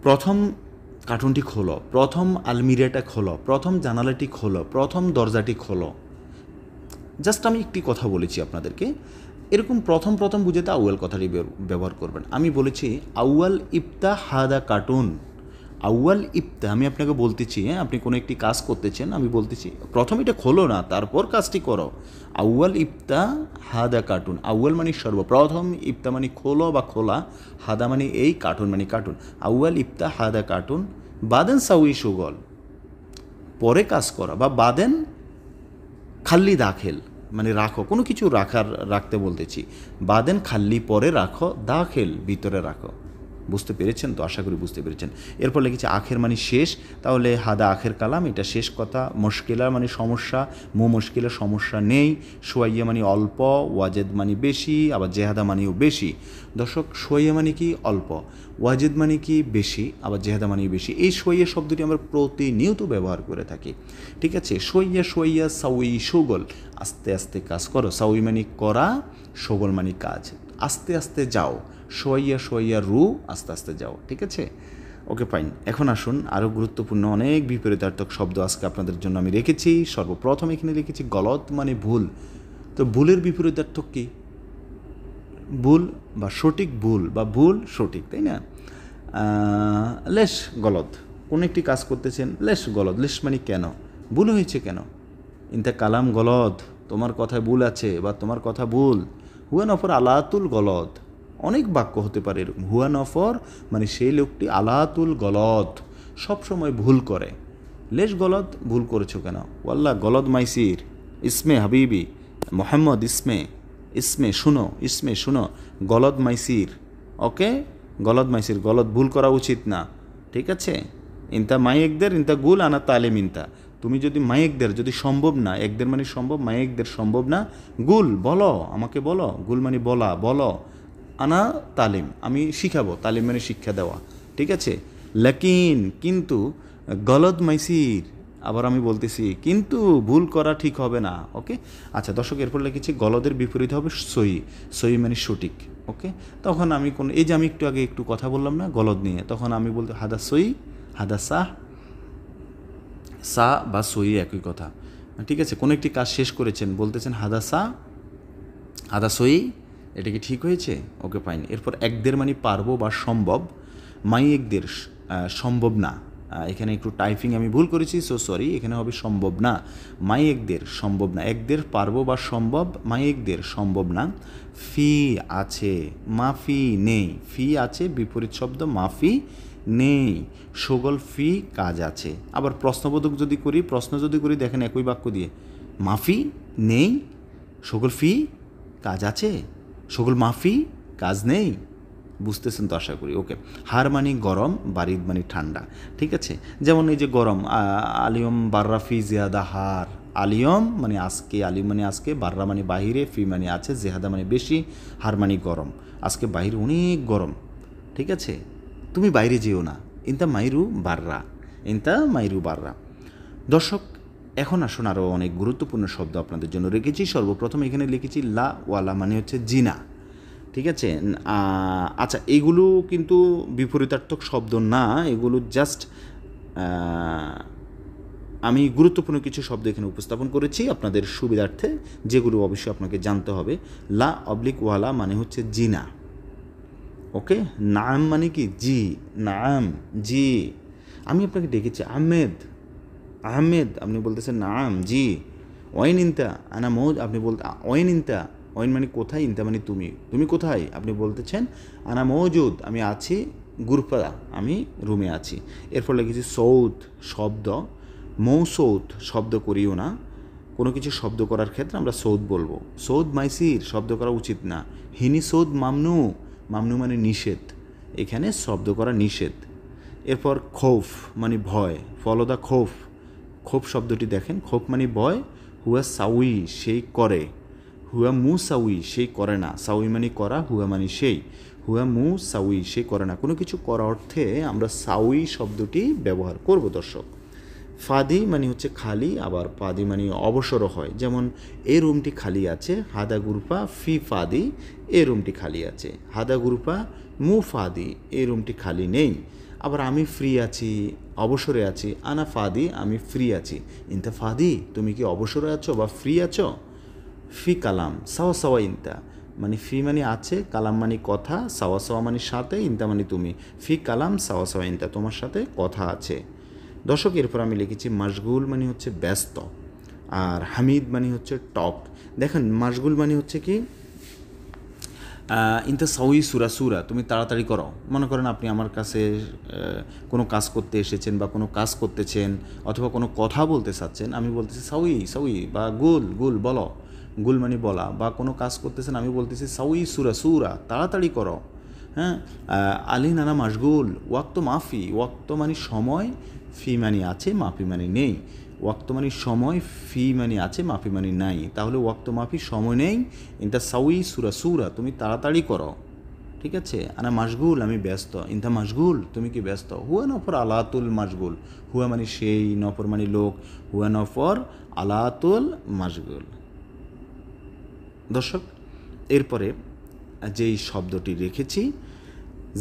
প্রথম কার্টুনটি খোলো প্রথম আলমিরাটা খোলো প্রথম জানালাটি খোলো প্রথম দরজাটি খোলো জাস্ট আমি একটি কথা বলেছি আপনাদেরকে এরকম প্রথম প্রথম বুঝে তো আউয়াল কথাটি ব্যবহার করবেন আমি বলেছি আউয়াল ইফতা হাদা কার্টুন আউয়াল ইপ্তা আমি আপনাকে বলতেছি হ্যাঁ আপনি কোনো একটি কাজ করতেছেন আমি বলতেছি প্রথম এটা খোলো না তারপর কাজটি করো আউয়াল ইপ্তা হাদা কার্টুন আউয়াল মানে সর্বপ্রথম ইপ্তা মানে খোলো বা খোলা হাদা মানে এই কার্টুন মানে কার্টুন আউয়াল ইপ্তা হাদা কার্টুন বাদেন সাউই সুগল পরে কাজ করা বা বাদেন খাল্লি দাখেল মানে রাখো কোনো কিছু রাখার রাখতে বলতেছি বাদেন খাল্লি পরে রাখো দাখেল ভিতরে রাখো বুঝতে পেরেছেন তো আশা করি বুঝতে পেরেছেন এরপর লিখেছে আখের মানে শেষ তাহলে হাদা আখের কালাম এটা শেষ কথা মুশকিলার মানে সমস্যা মো মুশকিলের সমস্যা নেই সোয়াইয়া মানে অল্প ওয়াজেদ মানে বেশি আবার জেহাদা মানেও বেশি দর্শক সোয়াইয়া মানে কি অল্প ওয়াজেদ মানে কি বেশি আবার জেহাদা মানেও বেশি এই সোয়াইয়া শব্দটি আমরা প্রতিনিয়ত ব্যবহার করে থাকি ঠিক আছে সোয়াইয়া সোয়াইয়া সাউই সুগল আস্তে আস্তে কাজ করো সাউই মানে করা সগল মানে কাজ আস্তে আস্তে যাও সোয়াইয়া সোয়াইয়া রু আস্তে আস্তে যাও ঠিক আছে ওকে ফাইন এখন আসুন আরও গুরুত্বপূর্ণ অনেক বিপরীতার্থক শব্দ আজকে আপনাদের জন্য আমি রেখেছি সর্বপ্রথম এখানে লিখেছি গলত মানে ভুল তো ভুলের বিপরীতার্থক কী ভুল বা সঠিক ভুল বা ভুল সঠিক তাই না লেস গলত কোনো একটি কাজ করতেছেন লেস গলত লেস মানে কেন ভুল হয়েছে কেন ইনতে কালাম গলদ তোমার কথায় ভুল আছে বা তোমার কথা ভুল হুয়েন অপর আলাতুল গলদ অনেক বাক্য হতে পারে এরকম হুয়া নফর মানে সেই লোকটি আলাতুল গলত সবসময় ভুল করে লেশ গলদ ভুল করেছো কেন ওয়াল্লাহ গলদ মাইসির ইসমে হাবিবি মোহাম্মদ ইসমে ইসমে শুনো ইসমে শুনো গলদ মাইসির ওকে গলদ মাইসির গলদ ভুল করা উচিত না ঠিক আছে ইনতা মায়েকদের ইনতা গুল আনা তালিম ইনতা তুমি যদি মায়েকদের যদি সম্ভব না একদের মানে সম্ভব মায়েকদের সম্ভব না গুল বলো আমাকে বলো গুল মানে বলা বলো আনা তালিম আমি শিখাবো তালিম মানে শিক্ষা দেওয়া ঠিক আছে লাকিন কিন্তু গলত মাইসির আবার আমি বলতেছি কিন্তু ভুল করা ঠিক হবে না ওকে আচ্ছা দর্শক এরপর লিখেছি গলদের বিপরীত হবে সই সই মানে সঠিক ওকে তখন আমি কোন এই যে আমি একটু আগে একটু কথা বললাম না গলদ নিয়ে তখন আমি বলতে হাদা সই হাদা সাহ সা বা সই একই কথা ঠিক আছে কোনো একটি কাজ শেষ করেছেন বলতেছেন হাদা সা হাদা সই এটা কি ঠিক হয়েছে ওকে পাইনি এরপর একদের মানে পারবো বা সম্ভব মাই একদের সম্ভব না এখানে একটু টাইপিং আমি ভুল করেছি সো সরি এখানে হবে সম্ভব না মাই একদের সম্ভব না একদের পারবো বা সম্ভব মাই একদের সম্ভব না ফি আছে মাফি নেই ফি আছে বিপরীত শব্দ মাফি নেই সগল ফি কাজ আছে আবার প্রশ্নবোধক যদি করি প্রশ্ন যদি করি দেখেন একই বাক্য দিয়ে মাফি নেই সগল ফি কাজ আছে শগুল মাফি কাজ নেই বুঝতেছেন তো আশা করি ওকে হার মানে গরম বাড়ির মানে ঠান্ডা ঠিক আছে যেমন এই যে গরম আলিয়ম বার্রাফি জিয়াদা হার আলিয়ম মানে আজকে আলিম মানে আজকে বার্রা মানে বাহিরে ফি মানে আছে জেহাদা মানে বেশি হার মানে গরম আজকে বাহির অনেক গরম ঠিক আছে তুমি বাইরে যেও না ইনতা মাইরু বাররা ইনতা মাইরু বাররা দর্শক এখন আসুন আরও অনেক গুরুত্বপূর্ণ শব্দ আপনাদের জন্য রেখেছি সর্বপ্রথম এখানে লিখেছি লা ওয়ালা মানে হচ্ছে জিনা ঠিক আছে আচ্ছা এগুলো কিন্তু বিপরীতার্থক শব্দ না এগুলো জাস্ট আমি গুরুত্বপূর্ণ কিছু শব্দ এখানে উপস্থাপন করেছি আপনাদের সুবিধার্থে যেগুলো অবশ্যই আপনাকে জানতে হবে লা অবলিক ওয়ালা মানে হচ্ছে জিনা ওকে নাম মানে কি জি নাম জি আমি আপনাকে ডেকেছি আহমেদ আহমেদ আপনি বলতেছেন নাম জি ওয়াইন ইন্তা আনা মৌজ আপনি বলতে ওয়াইন ইন্তা ওয়াইন মানে কোথায় ইন্তা মানে তুমি তুমি কোথায় আপনি বলতেছেন আনা মৌজুদ আমি আছি গুরপাড়া আমি রুমে আছি এর ফলে কিছু সৌদ শব্দ মৌসৌদ শব্দ করিও না কোনো কিছু শব্দ করার ক্ষেত্রে আমরা সৌদ বলবো সৌদ মাইসির শব্দ করা উচিত না হিনি সৌদ মামনু মামনু মানে নিষেধ এখানে শব্দ করা নিষেধ এরপর খৌফ মানে ভয় ফলো দ্য খৌফ ক্ষোভ শব্দটি দেখেন ক্ষোভ মানে বয় হুয়া সাউই সেই করে হুয়া মু সাউই সেই করে না সাউই মানে করা হুয়া মানে সেই হুয়া মু সাউই সেই করে না কোনো কিছু করা অর্থে আমরা সাউই শব্দটি ব্যবহার করব দর্শক ফাদি মানে হচ্ছে খালি আবার পাদি মানে অবসরও হয় যেমন এই রুমটি খালি আছে হাদা গুরুপা ফি ফাদি এই রুমটি খালি আছে হাদা গুরুপা মু ফাদি এই রুমটি খালি নেই আবার আমি ফ্রি আছি অবসরে আছি আনা ফাদি আমি ফ্রি আছি ইন্তা ফাদি তুমি কি অবসরে আছো বা ফ্রি আছো ফি কালাম সাওয়া সাওয়া ইন্তা মানে ফি মানে আছে কালাম মানে কথা সাওয়া সাওয়া মানে সাথে ইন্তা মানে তুমি ফি কালাম সাওয়া সাওয়া ইন্তা তোমার সাথে কথা আছে দর্শক এরপর আমি লিখেছি মাসগুল মানে হচ্ছে ব্যস্ত আর হামিদ মানে হচ্ছে টক দেখেন মাসগুল মানে হচ্ছে কি ইনতে সাউই সুরা সুরা তুমি তাড়াতাড়ি করো মনে করেন আপনি আমার কাছে কোনো কাজ করতে এসেছেন বা কোনো কাজ করতেছেন অথবা কোনো কথা বলতে চাচ্ছেন আমি বলতেছি সাউই সাউই বা গুল গুল বলো গুল মানে বলা বা কোনো কাজ করতেছেন আমি বলতেছি সাউই সুরা সুরা তাড়াতাড়ি করো হ্যাঁ আলি নানা মাসগুল ওয়াক্ত মাফি ওয়াক্ত মানে সময় ফি মানে আছে মাফি মানে নেই ওয়াক্ত সময় ফি মানি আছে মাফি মানি নাই তাহলে ওয়াক্ত মাফি সময় নেই ইনতা সাউই সুরা সুরা তুমি তাড়াতাড়ি করো ঠিক আছে আনা মাসগুল আমি ব্যস্ত ইনতা মাসগুল তুমি কি ব্যস্ত হুয়া নফর আলাতুল মাসগুল হুয়া মানে সেই নফর মানে লোক হুয়া নফর আলাতুল মাসগুল দর্শক এরপরে যেই শব্দটি রেখেছি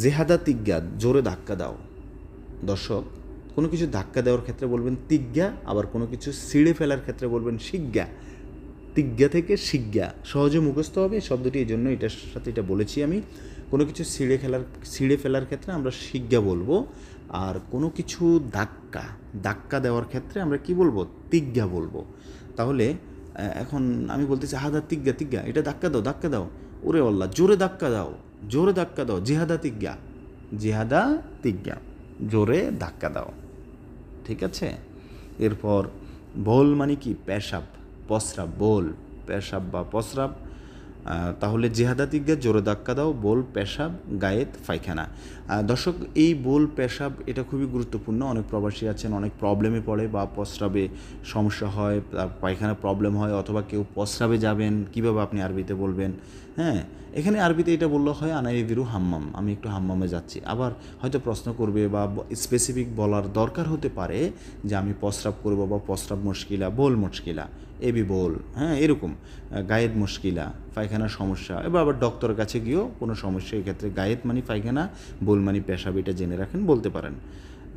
জেহাদা তিজ্ঞাত জোরে ধাক্কা দাও দর্শক কোনো কিছু ধাক্কা দেওয়ার ক্ষেত্রে বলবেন তিজ্ঞা আবার কোনো কিছু ছিঁড়ে ফেলার ক্ষেত্রে বলবেন শিজ্ঞা তিজ্ঞা থেকে শিজ্ঞা সহজে মুখস্থ হবে শব্দটি এই জন্য এটার সাথে এটা বলেছি আমি কোনো কিছু সিঁড়ে খেলার সিঁড়ে ফেলার ক্ষেত্রে আমরা শিজ্ঞা বলবো আর কোনো কিছু ধাক্কা ধাক্কা দেওয়ার ক্ষেত্রে আমরা কি বলবো তিজ্ঞা বলবো তাহলে এখন আমি বলতেছি হাদা তিজ্ঞা তিজ্ঞা এটা ধাক্কা দাও ধাক্কা দাও ওরে অল্লাহ জোরে ধাক্কা দাও জোরে ধাক্কা দাও জেহাদা তিজ্ঞা জেহাদা তিজ্ঞা জোরে ধাক্কা দাও ঠিক আছে এরপর বোল মানে কি পেশাব পসরাব বোল পেশাব বা পসরাব তাহলে জেহাদাতিজ্ঞা জোরে ধাক্কা দাও বোল পেশাব গায়েত ফাইখানা দর্শক এই বোল পেশাব এটা খুবই গুরুত্বপূর্ণ অনেক প্রবাসী আছেন অনেক প্রবলেমে পড়ে বা পসরাবে সমস্যা হয় পায়খানা প্রবলেম হয় অথবা কেউ পসরাবে যাবেন কীভাবে আপনি আরবিতে বলবেন হ্যাঁ এখানে আরবিতে এটা বললো হয় আনাইদিরু হাম্মাম আমি একটু হাম্মামে যাচ্ছি আবার হয়তো প্রশ্ন করবে বা স্পেসিফিক বলার দরকার হতে পারে যে আমি প্রস্রাব করবো বা প্রস্রাব মুশকিলা বোল মুশকিলা এবি বোল হ্যাঁ এরকম গায়েদ মুশকিলা পায়খানার সমস্যা এবার আবার ডক্টরের কাছে গিয়েও কোনো সমস্যা এক্ষেত্রে গায়েদ মানে পায়খানা বোল মানে পেশাব এটা জেনে রাখেন বলতে পারেন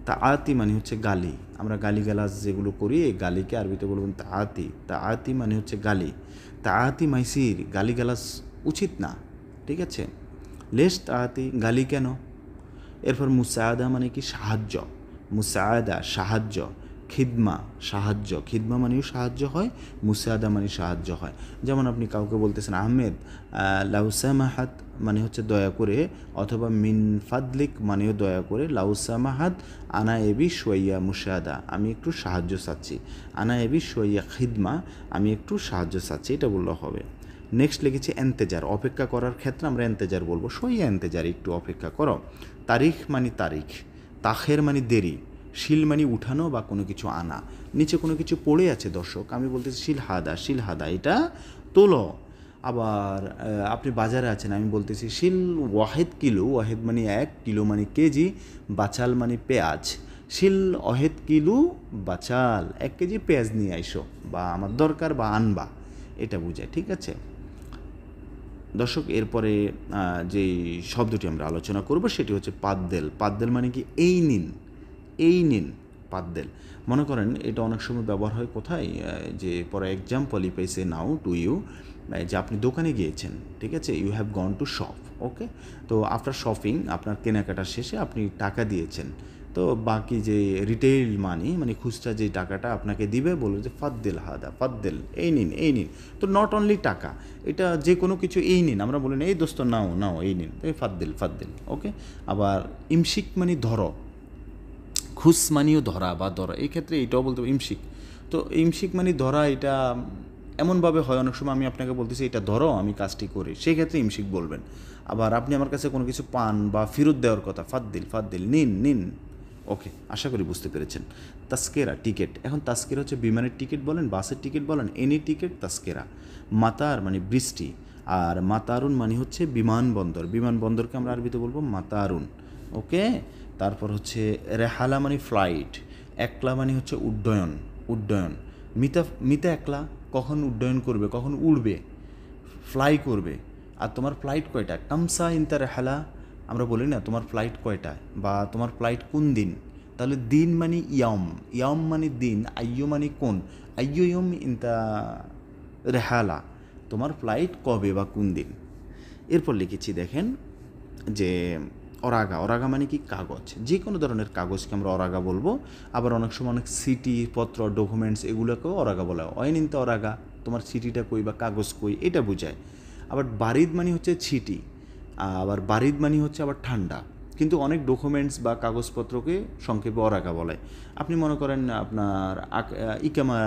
তা আতি মানে হচ্ছে গালি আমরা গালিগালাজ যেগুলো করি এই গালিকে আরবিতে বলবেন তা আতি তা আতি মানে হচ্ছে গালি তা আতি মাইসির গালিগালাজ উচিত না ঠিক আছে লেস তাড়াতি গালি কেন এরপর মুসায়দা মানে কি সাহায্য মুসায়দা সাহায্য খিদমা সাহায্য খিদমা মানেও সাহায্য হয় মুসায়দা মানে সাহায্য হয় যেমন আপনি কাউকে বলতেছেন আহমেদ লাউসামাহাত মানে হচ্ছে দয়া করে অথবা মিনফাদলিক মানেও দয়া করে লাউসামাহাত আনা এবি সোয়াইয়া মুসায়দা আমি একটু সাহায্য চাচ্ছি আনা এবি সোয়াইয়া খিদমা আমি একটু সাহায্য চাচ্ছি এটা বললে হবে নেক্সট লিখেছি এন্তেজার অপেক্ষা করার ক্ষেত্রে আমরা এন্তেজার বলবো সই এন্তেজার একটু অপেক্ষা করো তারিখ মানে তারিখ তাখের মানে দেরি শিল মানে উঠানো বা কোনো কিছু আনা নিচে কোনো কিছু পড়ে আছে দর্শক আমি বলতেছি শিল হাদা শিল হাদা এটা তোলো আবার আপনি বাজারে আছেন আমি বলতেছি শিল ওয়াহেদ কিলো ওয়াহেদ মানে এক কিলো মানে কেজি বাচাল মানে পেঁয়াজ শিল অহেদ কিলো বাচাল এক কেজি পেঁয়াজ নিয়ে আইসো বা আমার দরকার বা আনবা এটা বুঝায় ঠিক আছে দর্শক এরপরে যে শব্দটি আমরা আলোচনা করব সেটি হচ্ছে পাদ্দেল পাদ্দেল মানে কি এই নিন এই নিন পাদ্দেল মনে করেন এটা অনেক সময় ব্যবহার হয় কোথায় যে for example if I say now to you যে আপনি দোকানে গিয়েছেন ঠিক আছে you have gone to shop okay তো আফটার শপিং আপনার কেনাকাটা শেষে আপনি টাকা দিয়েছেন তো বাকি যে রিটেইল মানি মানে খুচরা যে টাকাটা আপনাকে দিবে বলবে যে ফাদ্দেল হাদা ফাদ্দেল এই নিন এই নিন তো নট অনলি টাকা এটা যে কোনো কিছু এই নিন আমরা বলি না এই দোস্ত নাও নাও এই নিন এই ফাদ্দেল ফাদ্দেল ওকে আবার ইমশিক মানে ধরো খুস মানিও ধরা বা ধরা এই ক্ষেত্রে এটাও বলতে পারি ইমশিক তো ইমশিক মানে ধরা এটা এমনভাবে হয় অনেক সময় আমি আপনাকে বলতেছি এটা ধরো আমি কাজটি করি সেই ক্ষেত্রে ইমশিক বলবেন আবার আপনি আমার কাছে কোনো কিছু পান বা ফেরত দেওয়ার কথা ফাদ্দিল ফাদ্দিল নিন নিন ওকে আশা করি বুঝতে পেরেছেন তাস্কেরা টিকিট এখন তাস্কেরা হচ্ছে বিমানের টিকিট বলেন বাসের টিকিট বলেন এনি টিকিট তাস্কেরা মাতার মানে বৃষ্টি আর মাতারুন মানে হচ্ছে বিমানবন্দর বিমানবন্দরকে আমরা আরবিতে বলবো মাতারুন ওকে তারপর হচ্ছে রেহালা মানে ফ্লাইট একলা মানে হচ্ছে উড্ডয়ন উড্ডয়ন মিতা মিতা একলা কখন উড্ডয়ন করবে কখন উড়বে ফ্লাই করবে আর তোমার ফ্লাইট কয়টা কামসা ইন্তা রেহালা আমরা বলি না তোমার ফ্লাইট কয়টা বা তোমার ফ্লাইট কোন দিন তাহলে দিন মানে ইয়ম ইয়ম মানে দিন আইয় মানে কোন আইয়ো ইয়ম দা রেহালা তোমার ফ্লাইট কবে বা কোন দিন এরপর লিখেছি দেখেন যে অরাগা অরাগা মানে কি কাগজ যে কোনো ধরনের কাগজকে আমরা অরাগা বলবো আবার অনেক সময় অনেক সিটি পত্র ডকুমেন্টস এগুলোকেও অরাগা বলা হয় অয়নিন্তা অরাগা তোমার সিটিটা কই বা কাগজ কই এটা বোঝায় আবার বাড়ির মানে হচ্ছে ছিটি আবার বারিদ মানি হচ্ছে আবার ঠান্ডা কিন্তু অনেক ডকুমেন্টস বা কাগজপত্রকে সংক্ষেপে অরাকা বলে আপনি মনে করেন আপনার ইকামা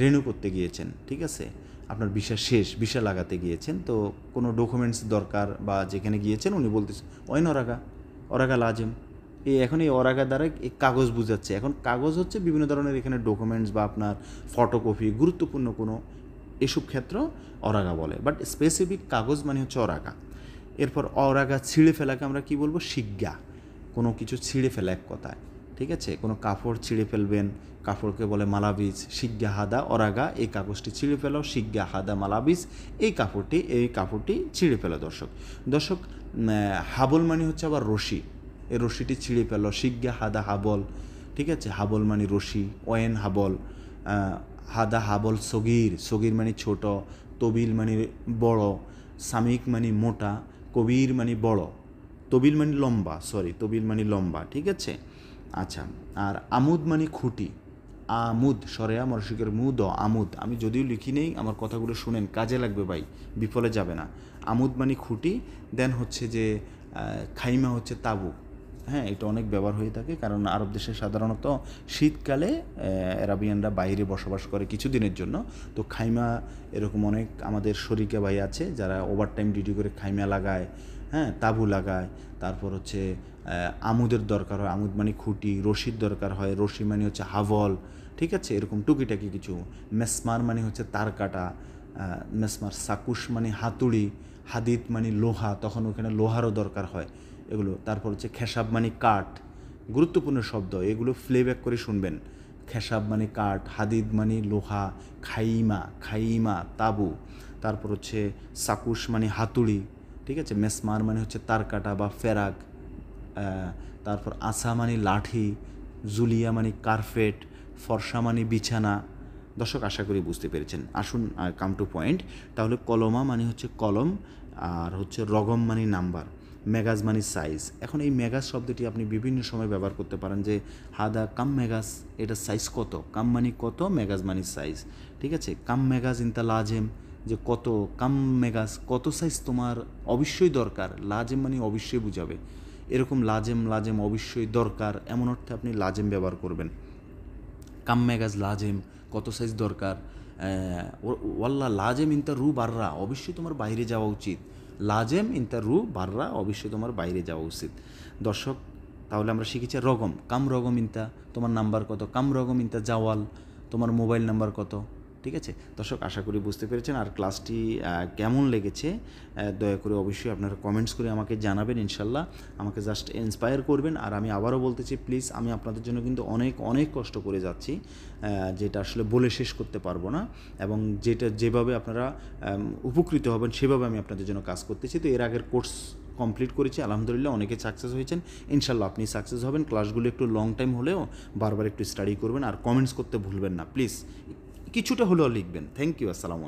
রেনু করতে গিয়েছেন ঠিক আছে আপনার বিষা শেষ বিষা লাগাতে গিয়েছেন তো কোনো ডকুমেন্টস দরকার বা যেখানে গিয়েছেন উনি বলতেছেন ওয়েন অরাগা অরাগা লাজেম এই এখন এই অরাগা দ্বারা এই কাগজ বুঝাচ্ছে এখন কাগজ হচ্ছে বিভিন্ন ধরনের এখানে ডকুমেন্টস বা আপনার ফটোকপি গুরুত্বপূর্ণ কোনো এসব ক্ষেত্র অরাগা বলে বাট স্পেসিফিক কাগজ মানে হচ্ছে অরাগা এরপর অরাগা ছিঁড়ে ফেলাকে আমরা কি বলবো শিজ্ঞা কোনো কিছু ছিঁড়ে ফেলা এক কথায় ঠিক আছে কোনো কাপড় ছিঁড়ে ফেলবেন কাপড়কে বলে মালাবিজ শিজ্ঞা হাদা অরাগা এই কাগজটি ছিঁড়ে ফেলো শিজ্ঞা হাদা মালাবিজ এই কাপড়টি এই কাপড়টি ছিঁড়ে ফেলো দর্শক দর্শক হাবল মানে হচ্ছে আবার রশি এই রশিটি ছিঁড়ে ফেলো শিজ্ঞা হাদা হাবল ঠিক আছে হাবল মানে রশি ওয়েন হাবল হাদা হাবল সগির সগির মানে ছোট তবিল মানে বড় সামিক মানে মোটা কবির মানে বড় তবিল মানে লম্বা সরি তবিল মানে লম্বা ঠিক আছে আচ্ছা আর আমুদ মানে খুঁটি আমুদ সরেয়া মরশিকের মুদ আমুদ আমি যদিও লিখি নেই আমার কথাগুলো শুনেন কাজে লাগবে ভাই বিফলে যাবে না আমুদ মানে খুঁটি দেন হচ্ছে যে খাইমা হচ্ছে তাবু হ্যাঁ এটা অনেক ব্যবহার হয়ে থাকে কারণ আরব দেশে সাধারণত শীতকালে অ্যারাবিয়ানরা বাইরে বসবাস করে কিছুদিনের জন্য তো খাইমা এরকম অনেক আমাদের শরিকা ভাই আছে যারা ওভারটাইম ডিউটি করে খাইমা লাগায় হ্যাঁ তাবু লাগায় তারপর হচ্ছে আমুদের দরকার হয় আমুদ মানে খুঁটি রশির দরকার হয় রশি মানে হচ্ছে হাভল ঠিক আছে এরকম টুকিটাকি কিছু মেসমার মানে হচ্ছে তার কাটা মেসমার সাকুশ মানে হাতুড়ি হাদিদ মানে লোহা তখন ওখানে লোহারও দরকার হয় এগুলো তারপর হচ্ছে খেসাব মানে কাঠ গুরুত্বপূর্ণ শব্দ এগুলো ফ্লেব্যাক করে শুনবেন খেসাব মানে কাঠ হাদিদ মানে লোহা খাইমা খাইমা তাবু তারপর হচ্ছে সাকুশ মানে হাতুড়ি ঠিক আছে মেসমার মানে হচ্ছে তারকাটা বা ফেরাক তারপর আসা মানে লাঠি জুলিয়া মানে কার্পেট ফর্সা মানে বিছানা দর্শক আশা করি বুঝতে পেরেছেন আসুন কাম টু পয়েন্ট তাহলে কলমা মানে হচ্ছে কলম আর হচ্ছে রগম মানে নাম্বার মেগাজ মানি সাইজ এখন এই মেগাজ শব্দটি আপনি বিভিন্ন সময় ব্যবহার করতে পারেন যে হাদা কাম মেগাজ এটা সাইজ কত কাম মানি কত মেগাজ মানি সাইজ ঠিক আছে কাম মেগাজ দ্য লাজেম যে কত কাম মেগাজ কত সাইজ তোমার অবশ্যই দরকার লাজেম মানে অবশ্যই বুঝাবে এরকম লাজেম লাজেম অবশ্যই দরকার এমন অর্থে আপনি লাজেম ব্যবহার করবেন কাম মেগাজ লাজেম কত সাইজ দরকার ওয়াল্লা লাজেম ইনতা রু বাররা অবশ্যই তোমার বাইরে যাওয়া উচিত লাজেম ইন্তার রু বাররা অবশ্যই তোমার বাইরে যাওয়া উচিত দর্শক তাহলে আমরা শিখেছি রগম কাম রগম ইন্তা তোমার নাম্বার কত কাম রগম ইন্তা জাওয়াল তোমার মোবাইল নাম্বার কত ঠিক আছে দর্শক আশা করি বুঝতে পেরেছেন আর ক্লাসটি কেমন লেগেছে দয়া করে অবশ্যই আপনারা কমেন্টস করে আমাকে জানাবেন ইনশাল্লাহ আমাকে জাস্ট ইন্সপায়ার করবেন আর আমি আবারও বলতেছি প্লিজ আমি আপনাদের জন্য কিন্তু অনেক অনেক কষ্ট করে যাচ্ছি যেটা আসলে বলে শেষ করতে পারবো না এবং যেটা যেভাবে আপনারা উপকৃত হবেন সেভাবে আমি আপনাদের জন্য কাজ করতেছি তো এর আগের কোর্স কমপ্লিট করেছি আলহামদুলিল্লাহ অনেকে সাকসেস হয়েছেন ইনশাল্লাহ আপনি সাকসেস হবেন ক্লাসগুলো একটু লং টাইম হলেও বারবার একটু স্টাডি করবেন আর কমেন্টস করতে ভুলবেন না প্লিজ কিছুটা হলেও লিখবেন থ্যাংক ইউ আসসালামু আলাইকুম